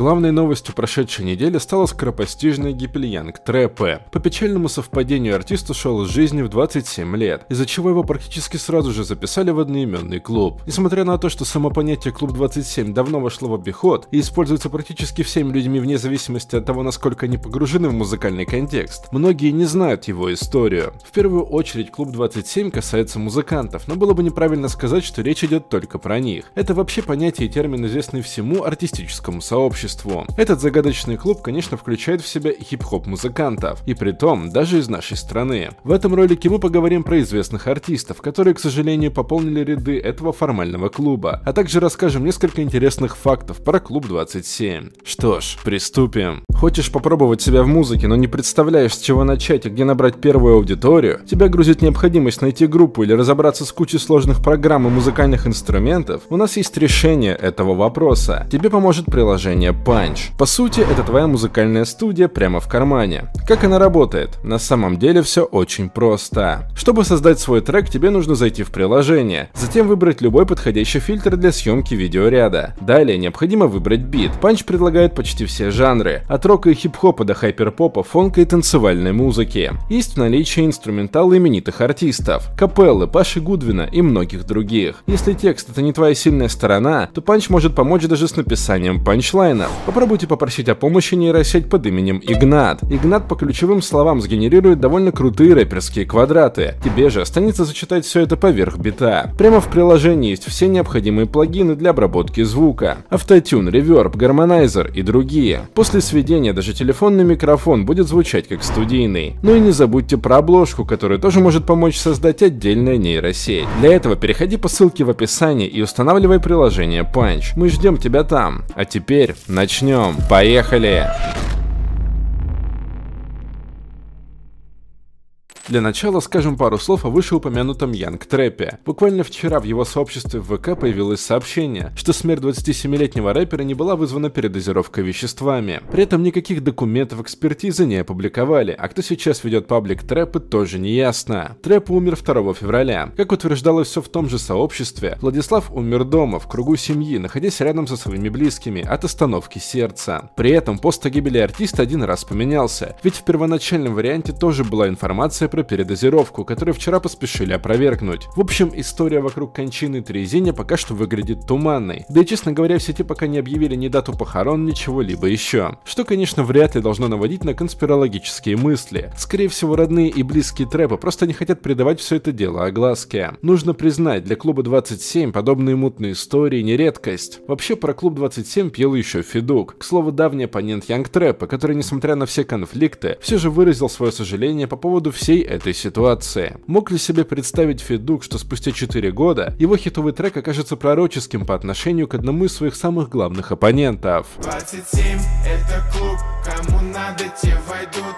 Главной новостью прошедшей недели стала скоропостижная гипельянг Тре П. Э». По печальному совпадению артист ушел из жизни в 27 лет, из-за чего его практически сразу же записали в одноименный клуб. Несмотря на то, что само понятие «клуб 27» давно вошло в обиход и используется практически всеми людьми вне зависимости от того, насколько они погружены в музыкальный контекст, многие не знают его историю. В первую очередь «клуб 27» касается музыкантов, но было бы неправильно сказать, что речь идет только про них. Это вообще понятие и термин, известный всему артистическому сообществу существу. Этот загадочный клуб, конечно, включает в себя хип-хоп музыкантов, и при том даже из нашей страны. В этом ролике мы поговорим про известных артистов, которые, к сожалению, пополнили ряды этого формального клуба, а также расскажем несколько интересных фактов про клуб 27. Что ж, приступим. Хочешь попробовать себя в музыке, но не представляешь, с чего начать и где набрать первую аудиторию? Тебя грузит необходимость найти группу или разобраться с кучей сложных программ и музыкальных инструментов? У нас есть решение этого вопроса. Тебе поможет приложение Punch. По сути, это твоя музыкальная студия прямо в кармане. Как она работает? На самом деле все очень просто. Чтобы создать свой трек, тебе нужно зайти в приложение, затем выбрать любой подходящий фильтр для съемки видеоряда. Далее необходимо выбрать бит. Punch предлагает почти все жанры, от рока и хип-хопа до хайперпопа, фонка и танцевальной музыки. Есть в наличии инструменталы именитых артистов, капеллы, Паши Гудвина и многих других. Если текст это не твоя сильная сторона, то Punch может помочь даже с написанием панчлайна, Ладно, попробуйте попросить о помощи нейросеть под именем Игнат. Игнат по ключевым словам сгенерирует довольно крутые рэперские квадраты. Тебе же останется зачитать все это поверх бита. Прямо в приложении есть все необходимые плагины для обработки звука. Автотюн, реверб, гармонайзер и другие. После сведения даже телефонный микрофон будет звучать как студийный. Ну и не забудьте про обложку, которая тоже может помочь создать отдельная нейросеть. Для этого переходи по ссылке в описании и устанавливай приложение Punch. Мы ждем тебя там. А теперь Начнем. Поехали! Для начала скажем пару слов о вышеупомянутом Янг Трэпе. Буквально вчера в его сообществе в ВК появилось сообщение, что смерть 27-летнего рэпера не была вызвана передозировкой веществами. При этом никаких документов экспертизы не опубликовали, а кто сейчас ведет паблик Трэпы тоже не ясно. Трэп умер 2 февраля. Как утверждалось все в том же сообществе, Владислав умер дома, в кругу семьи, находясь рядом со своими близкими, от остановки сердца. При этом пост о гибели артиста один раз поменялся, ведь в первоначальном варианте тоже была информация про про передозировку, которую вчера поспешили опровергнуть. В общем, история вокруг кончины Трезиня пока что выглядит туманной. Да и, честно говоря, в сети пока не объявили ни дату похорон, ничего либо еще. Что, конечно, вряд ли должно наводить на конспирологические мысли. Скорее всего, родные и близкие Трэпа просто не хотят придавать все это дело огласке. Нужно признать, для клуба 27 подобные мутные истории не редкость. Вообще, про клуб 27 пел еще Федук. К слову, давний оппонент Янг Трэпа, который, несмотря на все конфликты, все же выразил свое сожаление по поводу всей этой ситуации. Мог ли себе представить Федук, что спустя 4 года его хитовый трек окажется пророческим по отношению к одному из своих самых главных оппонентов? 27 это клуб, кому надо, те войдут,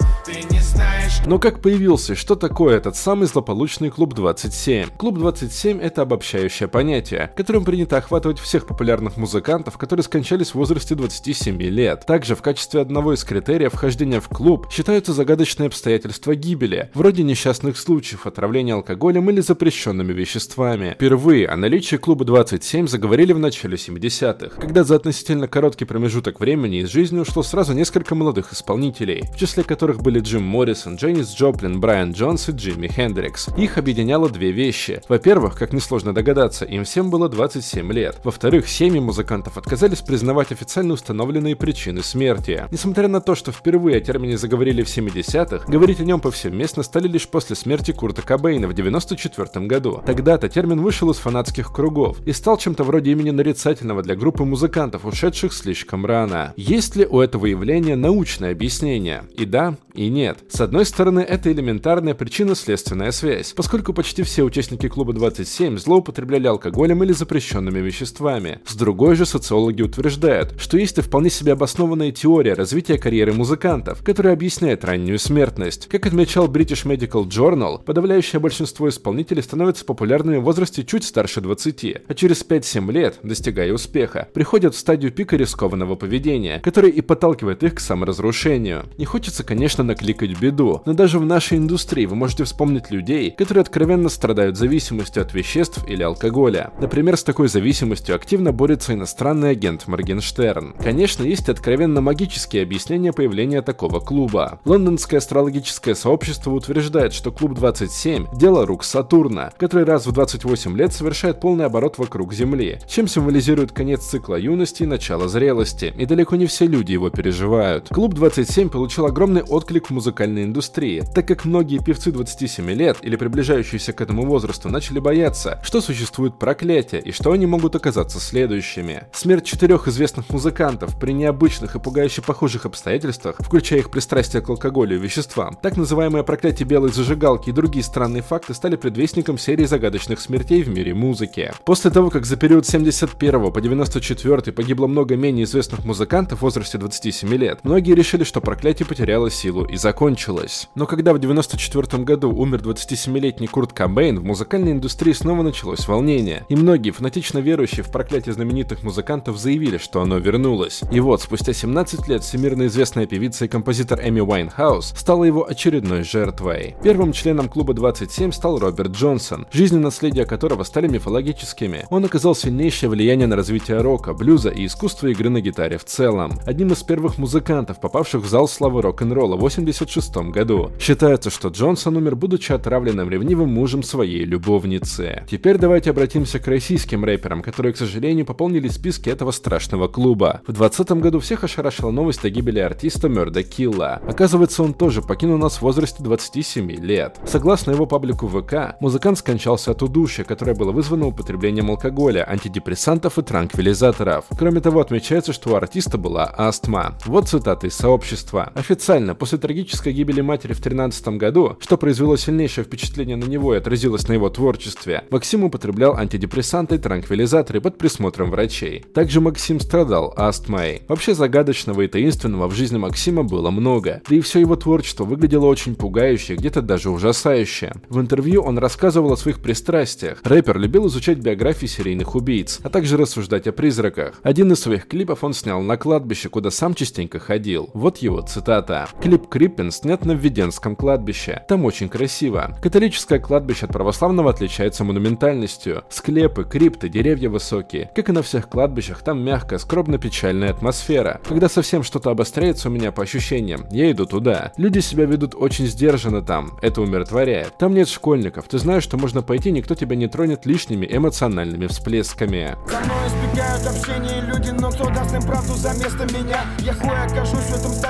Но как появился, что такое этот самый злополучный клуб 27? Клуб 27 это обобщающее понятие, которым принято охватывать всех популярных музыкантов, которые скончались в возрасте 27 лет. Также в качестве одного из критериев вхождения в клуб считаются загадочные обстоятельства гибели, вроде вроде несчастных случаев отравления алкоголем или запрещенными веществами. Впервые о наличии клуба 27 заговорили в начале 70-х, когда за относительно короткий промежуток времени из жизни ушло сразу несколько молодых исполнителей, в числе которых были Джим Моррисон, Дженнис Джоплин, Брайан Джонс и Джимми Хендрикс. Их объединяло две вещи. Во-первых, как несложно догадаться, им всем было 27 лет. Во-вторых, семьи музыкантов отказались признавать официально установленные причины смерти. Несмотря на то, что впервые о термине заговорили в 70-х, говорить о нем повсеместно стали стали лишь после смерти Курта Кобейна в 1994 году. Тогда-то термин вышел из фанатских кругов и стал чем-то вроде имени нарицательного для группы музыкантов, ушедших слишком рано. Есть ли у этого явления научное объяснение? И да, и нет. С одной стороны, это элементарная причинно-следственная связь, поскольку почти все участники клуба 27 злоупотребляли алкоголем или запрещенными веществами. С другой же, социологи утверждают, что есть и вполне себе обоснованная теория развития карьеры музыкантов, которая объясняет раннюю смертность. Как отмечал British Medical Journal, подавляющее большинство исполнителей становятся популярными в возрасте чуть старше 20, а через 5-7 лет, достигая успеха, приходят в стадию пика рискованного поведения, который и подталкивает их к саморазрушению. Не хочется, конечно, просто накликать беду. Но даже в нашей индустрии вы можете вспомнить людей, которые откровенно страдают зависимостью от веществ или алкоголя. Например, с такой зависимостью активно борется иностранный агент Моргенштерн. Конечно, есть откровенно магические объяснения появления такого клуба. Лондонское астрологическое сообщество утверждает, что клуб 27 – дело рук Сатурна, который раз в 28 лет совершает полный оборот вокруг Земли, чем символизирует конец цикла юности и начало зрелости, и далеко не все люди его переживают. Клуб 27 получил огромный отклик отклик в музыкальной индустрии, так как многие певцы 27 лет или приближающиеся к этому возрасту начали бояться, что существует проклятие и что они могут оказаться следующими. Смерть четырех известных музыкантов при необычных и пугающе похожих обстоятельствах, включая их пристрастие к алкоголю и веществам, так называемое проклятие белой зажигалки и другие странные факты стали предвестником серии загадочных смертей в мире музыки. После того, как за период 71 по 94 погибло много менее известных музыкантов в возрасте 27 лет, многие решили, что проклятие потеряло силу силу и закончилась. Но когда в 1994 году умер 27-летний Курт Камбейн в музыкальной индустрии снова началось волнение. И многие фанатично верующие в проклятие знаменитых музыкантов заявили, что оно вернулось. И вот, спустя 17 лет всемирно известная певица и композитор Эми Уайнхаус стала его очередной жертвой. Первым членом клуба 27 стал Роберт Джонсон, жизнь и наследие которого стали мифологическими. Он оказал сильнейшее влияние на развитие рока, блюза и искусства игры на гитаре в целом. Одним из первых музыкантов, попавших в зал славы рок-н-ролла 1986 году. Считается, что Джонсон умер, будучи отравленным ревнивым мужем своей любовницы. Теперь давайте обратимся к российским рэперам, которые, к сожалению, пополнили списки этого страшного клуба. В 2020 году всех ошарашила новость о гибели артиста Мерда Килла. Оказывается, он тоже покинул нас в возрасте 27 лет. Согласно его паблику ВК, музыкант скончался от удушья, которое было вызвано употреблением алкоголя, антидепрессантов и транквилизаторов. Кроме того, отмечается, что у артиста была астма. Вот цитаты из сообщества. Официально, после трагической гибели матери в 2013 году, что произвело сильнейшее впечатление на него и отразилось на его творчестве, Максим употреблял антидепрессанты и транквилизаторы под присмотром врачей. Также Максим страдал астмой. Вообще загадочного и таинственного в жизни Максима было много, да и все его творчество выглядело очень пугающе, где-то даже ужасающе. В интервью он рассказывал о своих пристрастиях. Рэпер любил изучать биографии серийных убийц, а также рассуждать о призраках. Один из своих клипов он снял на кладбище, куда сам частенько ходил. Вот его цитата. Клип Криппин нет на Введенском кладбище. Там очень красиво. Католическое кладбище от православного отличается монументальностью. Склепы, крипты, деревья высокие. Как и на всех кладбищах, там мягкая, скорбно-печальная атмосфера. Когда совсем что-то обостряется у меня по ощущениям, я иду туда. Люди себя ведут очень сдержанно там, это умиротворяет. Там нет школьников, ты знаешь, что можно пойти, никто тебя не тронет лишними эмоциональными всплесками.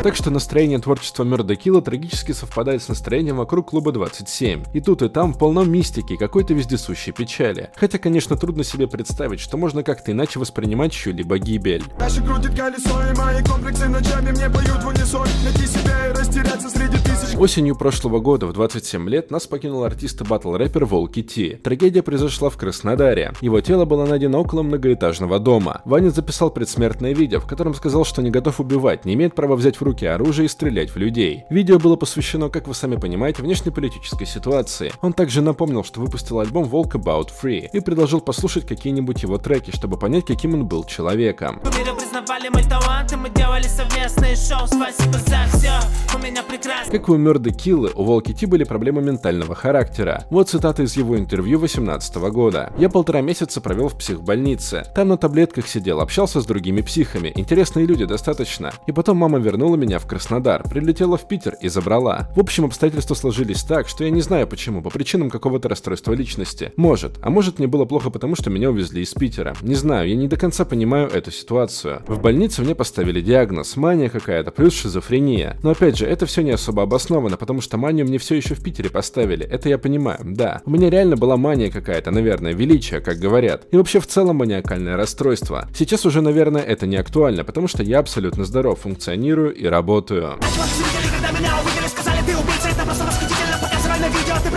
Так что настроение творчества что мир трагически совпадает с настроением вокруг клуба 27. И тут и там полно мистики, какой-то вездесущей печали. Хотя, конечно, трудно себе представить, что можно как-то иначе воспринимать чью-либо гибель. Наши крутит колесо, и мои комплексы ночами мне поют в унисон. Найти себя и растеряться среди тысяч... Осенью прошлого года, в 27 лет, нас покинул артист и батл-рэпер Волки Ти. Трагедия произошла в Краснодаре. Его тело было найдено около многоэтажного дома. Ваня записал предсмертное видео, в котором сказал, что не готов убивать, не имеет права взять в руки оружие и стрелять в людей людей. Видео было посвящено, как вы сами понимаете, внешнеполитической ситуации. Он также напомнил, что выпустил альбом Walk About Free и предложил послушать какие-нибудь его треки, чтобы понять, каким он был человеком. Мира признавали мой талант, мы делали совместные шоу, спасибо за все меня прекрасно. Как и у Мерда Киллы, у Волки Ти были проблемы ментального характера. Вот цитата из его интервью 2018 года. «Я полтора месяца провел в психбольнице. Там на таблетках сидел, общался с другими психами. Интересные люди достаточно. И потом мама вернула меня в Краснодар, прилетела в Питер и забрала. В общем, обстоятельства сложились так, что я не знаю почему, по причинам какого-то расстройства личности. Может. А может мне было плохо потому, что меня увезли из Питера. Не знаю, я не до конца понимаю эту ситуацию. В больнице мне поставили диагноз, мания какая-то, плюс шизофрения. Но опять же, это все не особо обосновано, потому что манию мне все еще в Питере поставили, это я понимаю, да. У меня реально была мания какая-то, наверное, величие, как говорят. И вообще в целом маниакальное расстройство. Сейчас уже, наверное, это не актуально, потому что я абсолютно здоров, функционирую и работаю. А в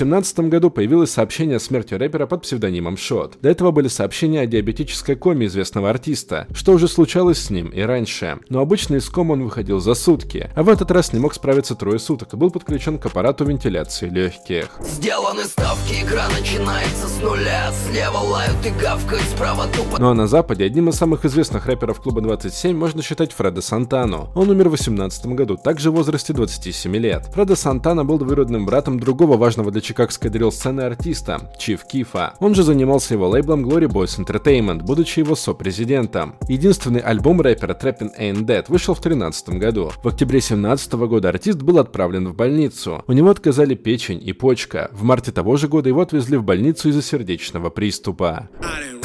2017 году появилось сообщение о смерти рэпера под псевдонимом Шот. До этого были сообщения о диабетической коме известного артиста, что уже случалось с ним и раньше. Но обычно из комы он выходил за сутки, а в этот раз не мог справиться трое суток и был подключен к аппарату вентиляции легких. Сделаны ставки, игра начинается с нуля, слева лают и гавкают, справа тупо. Ну а на западе одним из самых известных рэперов клуба 27 можно считать Фреда Сантану. Он умер в 2018 году, также в возрасте 27 лет. Фреда Сантана был двоюродным братом творчеством другого важного для чикагской дрилл-сцены артиста, Чиф Кифа. Он же занимался его лейблом Glory Boys Entertainment, будучи его сопрезидентом. Единственный альбом рэпера Trappin' Ain't Dead вышел в 2013 году. В октябре 2017 года артист был отправлен в больницу. У него отказали печень и почка. В марте того же года его отвезли в больницу из-за сердечного приступа. I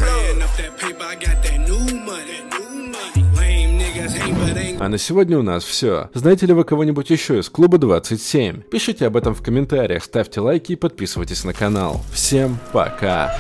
А на сегодня у нас все. Знаете ли вы кого-нибудь еще из клуба 27? Пишите об этом в комментариях, ставьте лайки и подписывайтесь на канал. Всем пока!